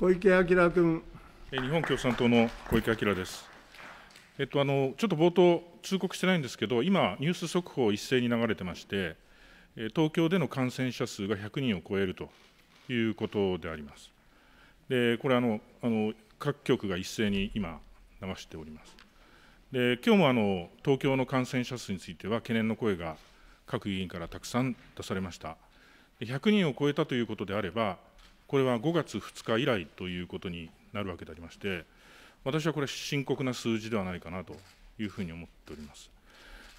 小池晃君。日本共産党の小池晃です。えっと、あのちょっと冒頭、通告してないんですけど、今、ニュース速報一斉に流れてまして、東京での感染者数が100人を超えるということであります。でこれあのあの、各局が一斉に今、流しております。で今日もあの東京の感染者数については、懸念の声が各議員からたくさん出されました。100人を超えたということであれば、これは5月2日以来ということになるわけでありまして、私はこれ、深刻な数字ではないかなというふうに思っております。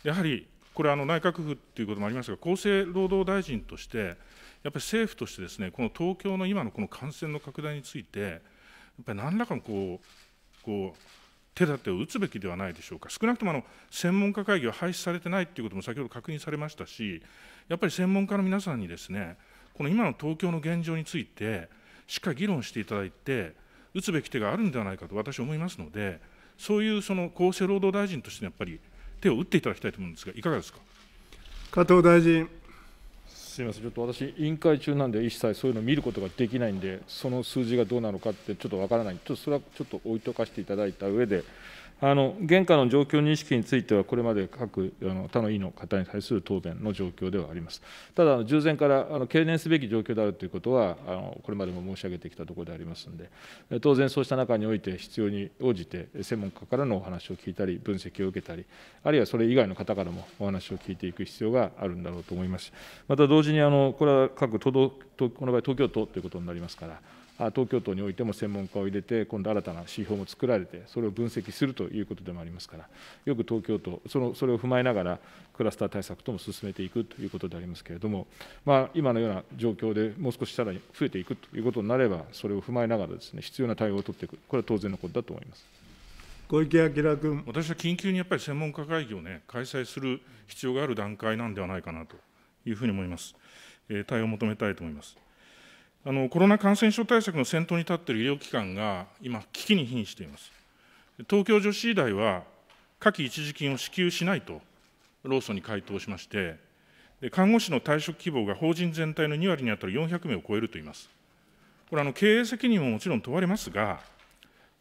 やはりこれ、あの内閣府ということもありますが、厚生労働大臣として、やっぱり政府としてです、ね、この東京の今のこの感染の拡大について、やっぱり何らかのこうこう手立てを打つべきではないでしょうか、少なくともあの専門家会議は廃止されてないということも先ほど確認されましたし、やっぱり専門家の皆さんにですね、この今の東京の現状について、しっかり議論していただいて、打つべき手があるんではないかと私は思いますので、そういうその厚生労働大臣としてやっぱり手を打っていただきたいと思うんですが、いかがですか加藤大臣。すみません、ちょっと私、委員会中なんで、一切そういうのを見ることができないんで、その数字がどうなのかってちょっとわからない、ちょっとそれはちょっと置いとかしていただいた上で、現下の状況認識については、これまで各他の委員の方に対する答弁の状況ではあります。ただ、従前から懸念すべき状況であるということは、これまでも申し上げてきたところでありますので、当然、そうした中において、必要に応じて専門家からのお話を聞いたり、分析を受けたり、あるいはそれ以外の方からもお話を聞いていく必要があるんだろうと思いますし、また同時に、これは各都道、この場合、東京都ということになりますから、東京都においても専門家を入れて、今度新たな指標も作られて、それを分析するということでもありますから、よく東京都、そのそれを踏まえながら、クラスター対策とも進めていくということでありますけれども、まあ、今のような状況でもう少しさらに増えていくということになれば、それを踏まえながらです、ね、必要な対応を取っていく、これは当然のことだと思います。小池晃君私は緊急にやっぱり専門家会議を、ね、開催する必要がある段階なんではないかなというふうに思います、え対応を求めたいと思います。あのコロナ感染症対策の先頭に立っている医療機関が今、危機に瀕しています。東京女子医大は、夏季一時金を支給しないと労組に回答しまして、看護師の退職希望が法人全体の2割に当たる400名を超えるといいます。これあの、経営責任ももちろん問われますが、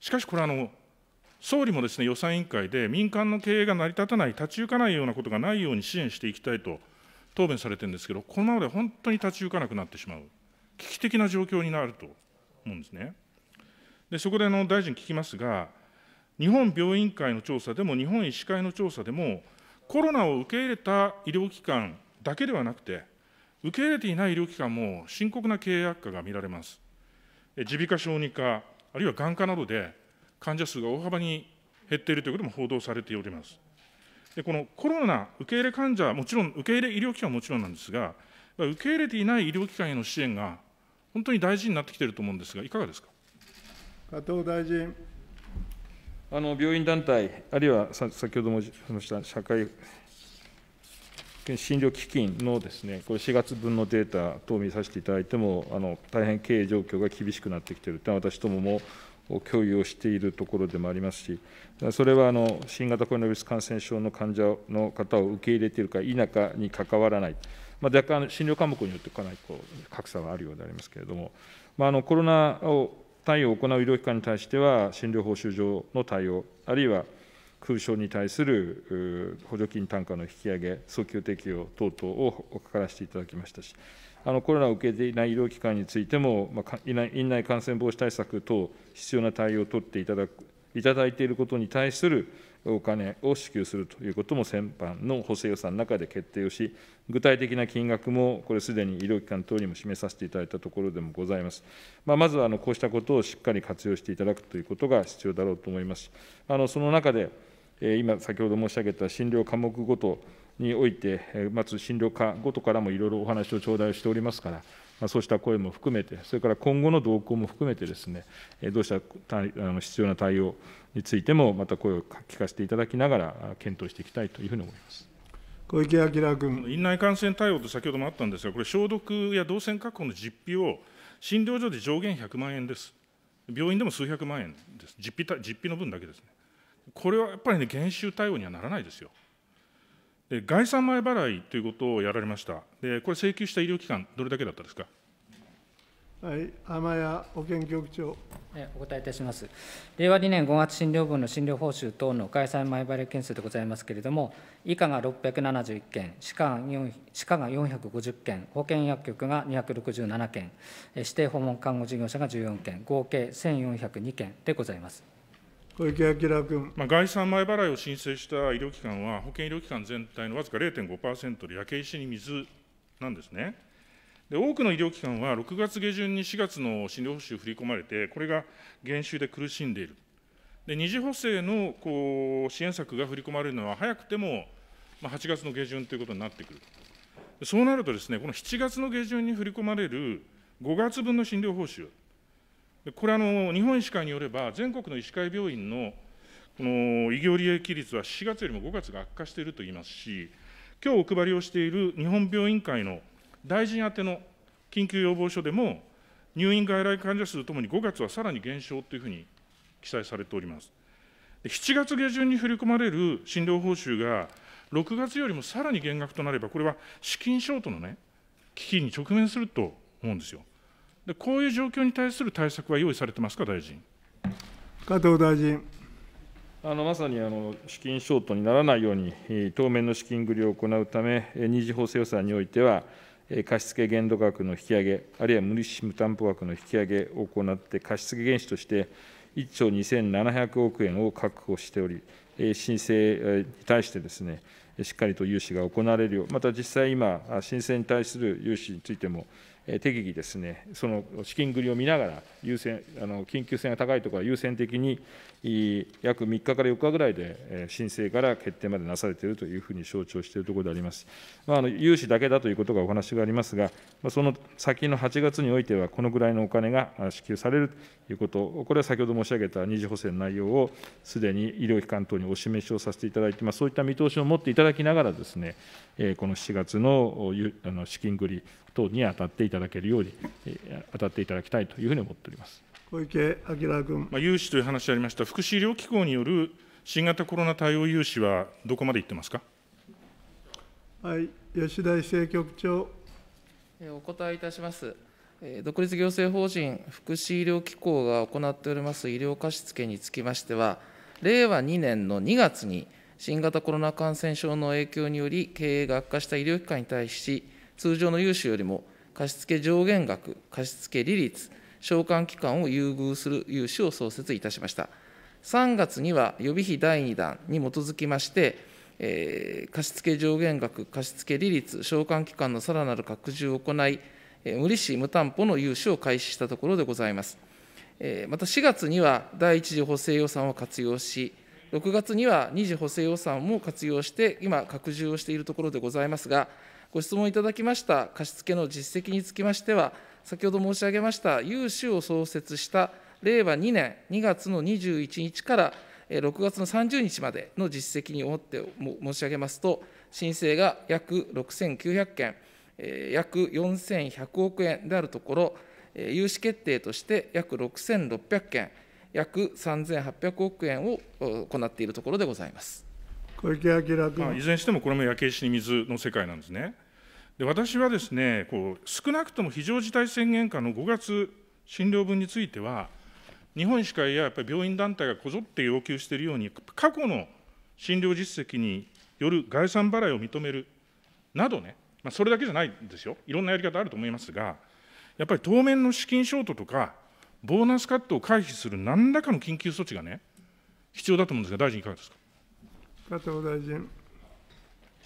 しかしこれあの、総理もですね予算委員会で、民間の経営が成り立たない、立ち行かないようなことがないように支援していきたいと答弁されてるんですけど、このままで本当に立ち行かなくなってしまう。危機的な状況になると思うんですね。でそこであの大臣聞きますが、日本病院会の調査でも、日本医師会の調査でも、コロナを受け入れた医療機関だけではなくて、受け入れていない医療機関も深刻な経営悪化が見られます。耳鼻科、小児科、あるいは眼科などで患者数が大幅に減っているということも報道されております。でこのコロナ受け入れ患者、もちろん受け入れ医療機関はもちろんなんですが、受け入れていない医療機関への支援が本当に大事になってきていると思うんですが、いかがですか加藤大臣。あの病院団体、あるいは先ほども申しました社会診療基金のです、ね、これ、4月分のデータ等を見させていただいても、あの大変経営状況が厳しくなってきているというのは、私どももを共有をしているところでもありますし、それはあの新型コロナウイルス感染症の患者の方を受け入れているか否かにかかわらない、まあ、若干、診療科目によってかなりこう格差はあるようでありますけれども、まあ、あのコロナを対応を行う医療機関に対しては、診療報酬上の対応、あるいは空床に対する補助金単価の引き上げ、早急適用等々を図らせていただきましたし、コロナを受けていない医療機関についても、院内感染防止対策等、必要な対応を取っていただく、いただいていることに対するお金を支給するということも先般の補正予算の中で決定をし、具体的な金額も、これすでに医療機関等にも示させていただいたところでもございます。まあ、まずはあのこうしたことをしっかり活用していただくということが必要だろうと思いますあのその中で、今、先ほど申し上げた診療科目ごと、において、まず診療科ごとからもいろいろお話を頂戴しておりますから、そうした声も含めて、それから今後の動向も含めてですね、どうしたあの必要な対応についても、また声を聞かせていただきながら、検討していきたいというふうに思います。小池晃君。院内感染対応と先ほどもあったんですが、これ、消毒や動線確保の実費を診療所で上限100万円です。病院でも数百万円です。実費実費の分だけですね。これはやっぱりね、減収対応にはならないですよ。概算前払いということをやられました。で、これ請求した医療機関、どれだけだったですか。はい、天谷保健局長。お答えいたします。令和2年5月診療分の診療報酬等の概算前払い件数でございますけれども、以下が671件、歯科歯科が450件、保健薬局が267件、指定訪問看護事業者が14件、合計1402件でございます。小池晃君。まあ、概算前払いを申請した医療機関は、保険医療機関全体のわずか0.5%で焼け石に水なんですね。で多くの医療機関は、6月下旬に4月の診療報酬振り込まれて、これが減収で苦しんでいる。で二次補正のこう支援策が振り込まれるのは、早くても、まあ、8月の下旬ということになってくる。そうなるとですね、この7月の下旬に振り込まれる5月分の診療報酬、これあの、日本医師会によれば、全国の医師会病院のこの医療利益率は4月よりも5月が悪化していると言いますし、今日お配りをしている日本病院会の大臣宛ての緊急要望書でも、入院外来患者数ともに5月はさらに減少というふうに記載されております。7月下旬に振り込まれる診療報酬が、6月よりもさらに減額となれば、これは資金ショートのね、危機に直面すると思うんですよ。でこういう状況に対する対策は用意されてますか、大臣。加藤大臣。あのまさにあの資金ショートにならないように、当面の資金繰りを行うため、二次補正予算においては、貸付限度額の引き上げ、あるいは無利子無担保額の引き上げを行って、貸付原資として1兆2700億円を確保しており、申請に対してですね、しっかりと融資が行われるよう、また実際今、申請に対する融資についても、適宜ですね、その資金繰りを見ながら、優先あの緊急性が高いところは優先的に、約3日から4日ぐらいで申請から決定までなされているというふうに承知をしているところであります。まあ、あの融資だけだということがお話がありますが、その先の8月においては、このぐらいのお金が支給されるということ、これは先ほど申し上げた二次補正の内容をすでに医療機関等にお示しをさせていただいて、まあ、そういった見通しを持っていただきながらですね、この7月の資金繰り、等に当たっていただけるように、当たっていただきたいというふうに思っております小池晃君。まあ、融資という話ありました、福祉医療機構による新型コロナ対応融資はどこまでいってますか。はい、吉田政局長。お答えいたします。独立行政法人福祉医療機構が行っております医療貸付につきましては、令和2年の2月に新型コロナ感染症の影響により経営が悪化した医療機関に対し、通常の融資よりも貸付上限額、貸付利率、償還期間を優遇する融資を創設いたしました。3月には予備費第2弾に基づきまして、えー、貸付上限額、貸付利率、償還期間のさらなる拡充を行い、えー、無利子・無担保の融資を開始したところでございます。えー、また4月には第1次補正予算を活用し、6月には2次補正予算も活用して、今、拡充をしているところでございますが、ご質問いただきました貸付の実績につきましては、先ほど申し上げました、融資を創設した令和2年2月の21日から6月の30日までの実績におって申し上げますと、申請が約6900件、約4100億円であるところ、融資決定として約6600件、約3800億円を行っているところでございます。小池晃君、いずれにしても、これも焼け石に水の世界なんですね。で私はですねこう、少なくとも非常事態宣言下の5月診療分については、日本医師会ややっぱり病院団体がこぞって要求しているように、過去の診療実績による概算払いを認めるなどね、まあ、それだけじゃないんですよ、いろんなやり方あると思いますが、やっぱり当面の資金ショートとか、ボーナスカットを回避する何らかの緊急措置がね、必要だと思うんですが、大臣、いかがですか。加藤大臣。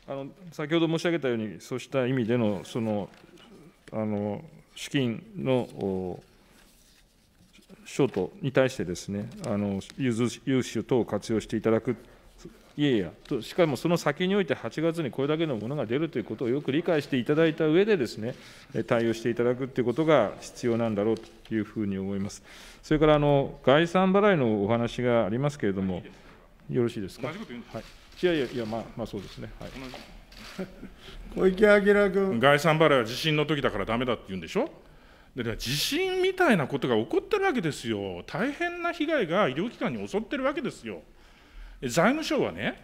あの先ほど申し上げたように、そうした意味でのそのあの資金のショートに対してですね、あの融資等を活用していただく、いやいやと、しかもその先において8月にこれだけのものが出るということをよく理解していただいた上でですね、対応していただくということが必要なんだろうというふうに思います。それからあの概算払いのお話がありますけれども、いいよろしいですか。はいいやいやいや、まあ、まあそうですね。はい、小池晃君。概算払いは地震の時だからだめだって言うんでしょ。で地震みたいなことが起こってるわけですよ、大変な被害が医療機関に襲ってるわけですよ。財務省はね、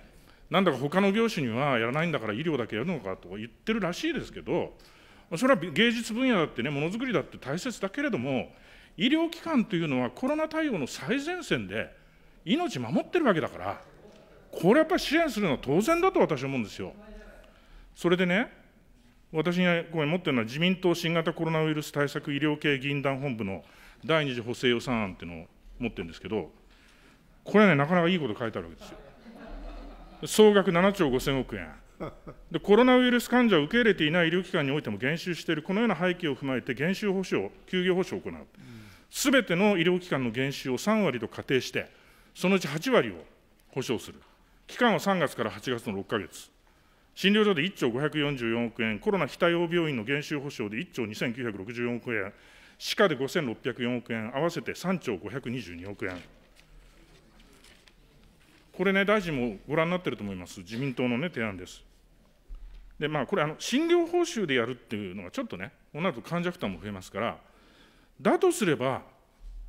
なんだか他の業種にはやらないんだから医療だけやるのかと言ってるらしいですけど、それは芸術分野だってね、ものづくりだって大切だけれども、医療機関というのはコロナ対応の最前線で命守ってるわけだから、これやっぱり支援するのは当然だと私は思うんですよ。それでね、私がめん持ってるのは自民党新型コロナウイルス対策医療系議員団本部の第2次補正予算案っていうのを持ってるんですけど、これはね、なかなかいいこと書いてあるわけですよ。総額7兆5000億円で。コロナウイルス患者を受け入れていない医療機関においても減収している、このような背景を踏まえて、減収保障、休業保障を行う、すべての医療機関の減収を3割と仮定して、そのうち8割を保障する。期間は3月から8月の6か月、診療所で1兆544億円、コロナ非対応病院の減収補償で1兆2964億円、歯科で5604億円、合わせて3兆522億円。これね、大臣もご覧になってると思います、自民党のね、提案です。で、まあ、これあの、診療報酬でやるっていうのがちょっとね、こうなると患者負担も増えますから、だとすれば、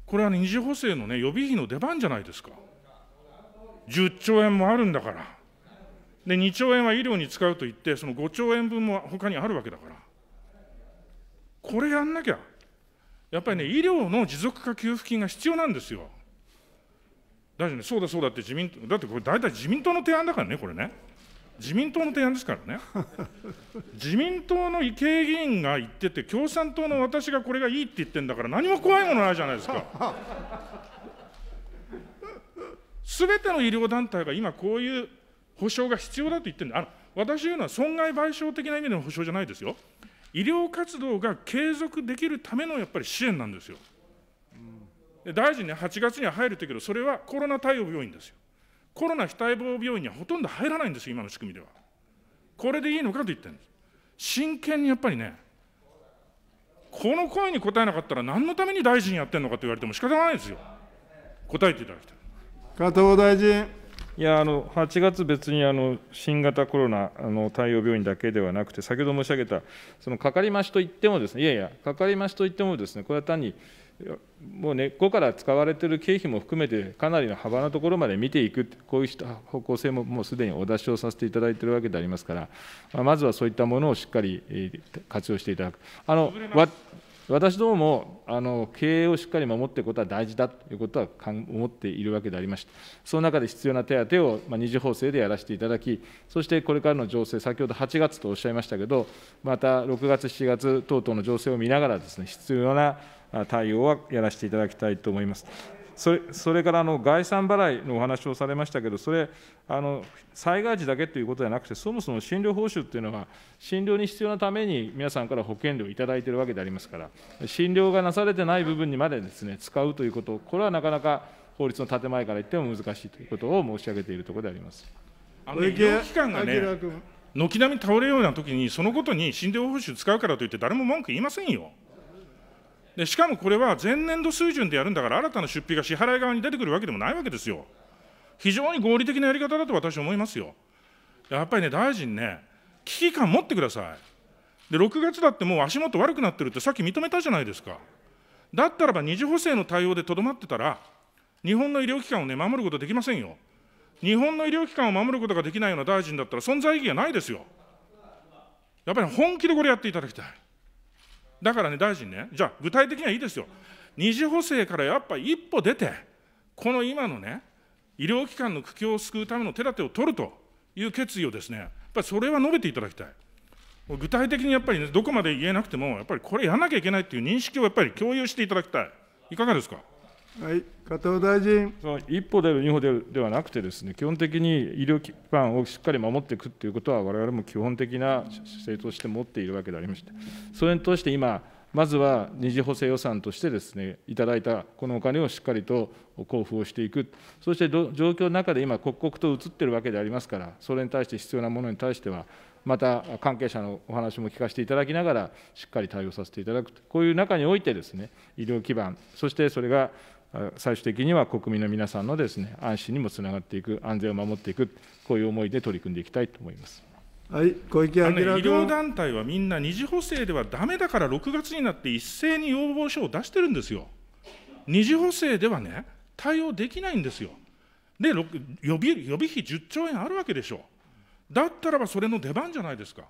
これは、二次補正の、ね、予備費の出番じゃないですか。10兆円もあるんだから。で、2兆円は医療に使うと言って、その5兆円分も他にあるわけだから。これやんなきゃ、やっぱりね、医療の持続化給付金が必要なんですよ。大臣ね、そうだそうだって自民党、だってこれ大体自民党の提案だからね、これね。自民党の提案ですからね。自民党の池井議員が言ってて、共産党の私がこれがいいって言ってんだから、何も怖いものないじゃないですか。すべての医療団体が今、こういう補償が必要だと言ってるんで、あの私言うのは損害賠償的な意味での補償じゃないですよ。医療活動が継続できるためのやっぱり支援なんですよ。大臣ね、8月には入るというけど、それはコロナ対応病院ですよ。コロナ非対応病院にはほとんど入らないんですよ、今の仕組みでは。これでいいのかと言ってるんです。真剣にやっぱりね、この声に答えなかったら、何のために大臣やってるのかと言われても仕方ないですよ。答えていただきたい。加藤大臣。いやあの8月、別にあの新型コロナあの対応病院だけではなくて、先ほど申し上げた、そのかかりましといってもです、ね、いやいや、かかりましといってもです、ね、これは単に、もう根っこから使われている経費も含めて、かなりの幅のところまで見ていく、こういう方向性ももうすでにお出しをさせていただいているわけでありますから、まあ、まずはそういったものをしっかり活用していただく。あの私どももあの経営をしっかり守っていくことは大事だということは思っているわけでありまして、その中で必要な手当を、まあ、二次法制でやらせていただき、そしてこれからの情勢、先ほど8月とおっしゃいましたけど、また6月、7月等々の情勢を見ながらです、ね、必要な対応はやらせていただきたいと思います。それそれからあの概算払いのお話をされましたけど、それあの、災害時だけということではなくて、そもそも診療報酬っていうのは、診療に必要なために皆さんから保険料をいただいているわけでありますから、診療がなされてない部分にまでです、ね、使うということ、これはなかなか法律の建前から言っても難しいということを申し上げているところであります。あの医療機関がね軒並み倒れるような時に、そのことに診療報酬使うからといって、誰も文句言いませんよ。でしかもこれは前年度水準でやるんだから、新たな出費が支払い側に出てくるわけでもないわけですよ。非常に合理的なやり方だと私は思いますよ。やっぱりね、大臣ね、危機感持ってください。で、6月だってもう足元悪くなってるってさっき認めたじゃないですか。だったらば二次補正の対応でとどまってたら、日本の医療機関をね、守ることできませんよ。日本の医療機関を守ることができないような大臣だったら存在意義がないですよ。やっぱり本気でこれやっていただきたい。だからね、大臣ね、じゃあ、具体的にはいいですよ。二次補正からやっぱ一歩出て、この今のね、医療機関の苦境を救うための手立てを取るという決意をですね、やっぱりそれは述べていただきたい。具体的にやっぱりね、どこまで言えなくても、やっぱりこれやらなきゃいけないっていう認識をやっぱり共有していただきたい。いかがですか。はい、加藤大臣。その一歩出る、二歩出るではなくてです、ね、基本的に医療機関をしっかり守っていくということは、われわれも基本的な姿勢として持っているわけでありまして、それに通して今、まずは二次補正予算としてですね、いただいたこのお金をしっかりと交付をしていく、そして状況の中で今、刻々と移っているわけでありますから、それに対して必要なものに対しては、また関係者のお話も聞かせていただきながら、しっかり対応させていただくと、こういう中においてですね、医療基盤、そしてそれが最終的には国民の皆さんのです、ね、安心にもつながっていく、安全を守っていく、こういう思いで取り組んでいきたいと思います。はい、小池君、医療団体はみんな二次補正ではだめだから6月になって一斉に要望書を出してるんですよ。二次補正ではね、対応できないんですよ。で、予備予備費10兆円あるわけでしょ。だったらばそれの出番じゃないですか。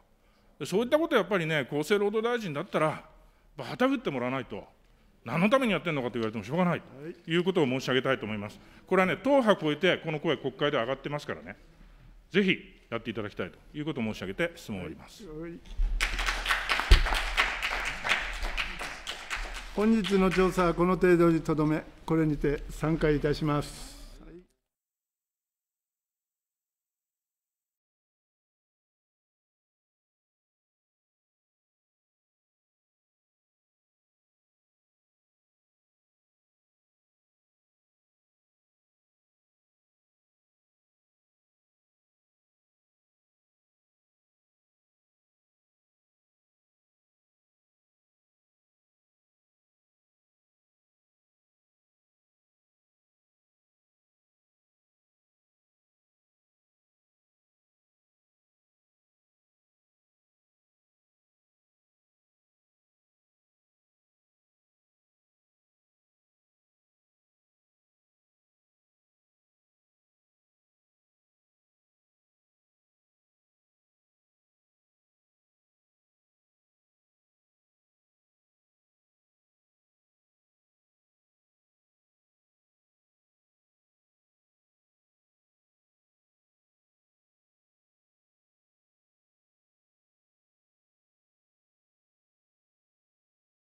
そういったことやっぱりね、厚生労働大臣だったら、旗振ってもらわないと。何のためにやってるのかと言われてもしょうがないということを申し上げたいと思います。これはね、党派を超えて、この声、国会で上がってますからね、ぜひやっていただきたいということを申し上げて、質問を終わります。本日の調査はこの程度にとどめ、これにて散会いたします。